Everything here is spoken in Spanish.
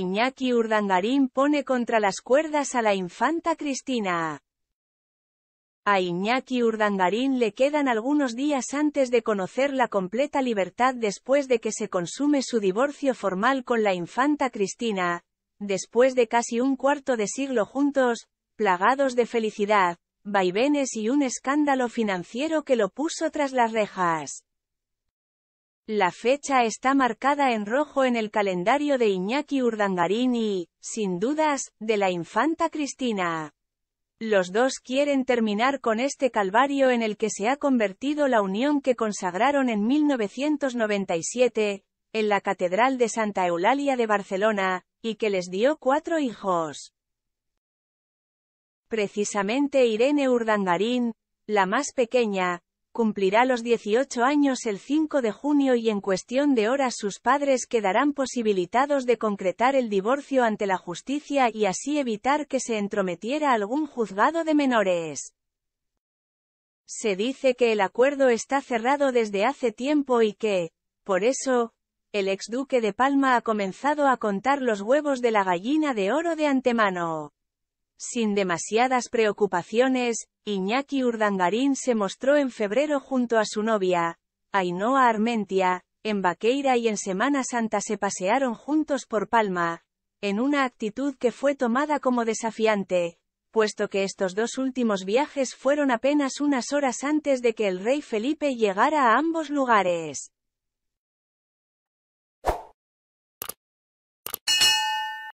Iñaki Urdangarín pone contra las cuerdas a la infanta Cristina. A Iñaki Urdangarín le quedan algunos días antes de conocer la completa libertad después de que se consume su divorcio formal con la infanta Cristina, después de casi un cuarto de siglo juntos, plagados de felicidad, vaivenes y un escándalo financiero que lo puso tras las rejas. La fecha está marcada en rojo en el calendario de Iñaki Urdangarín y, sin dudas, de la infanta Cristina. Los dos quieren terminar con este calvario en el que se ha convertido la unión que consagraron en 1997, en la Catedral de Santa Eulalia de Barcelona, y que les dio cuatro hijos. Precisamente Irene Urdangarín, la más pequeña, cumplirá los 18 años el 5 de junio y en cuestión de horas sus padres quedarán posibilitados de concretar el divorcio ante la justicia y así evitar que se entrometiera algún juzgado de menores. Se dice que el acuerdo está cerrado desde hace tiempo y que, por eso, el ex duque de Palma ha comenzado a contar los huevos de la gallina de oro de antemano. Sin demasiadas preocupaciones, Iñaki Urdangarín se mostró en febrero junto a su novia, Ainhoa Armentia, en Vaqueira y en Semana Santa se pasearon juntos por Palma, en una actitud que fue tomada como desafiante, puesto que estos dos últimos viajes fueron apenas unas horas antes de que el rey Felipe llegara a ambos lugares.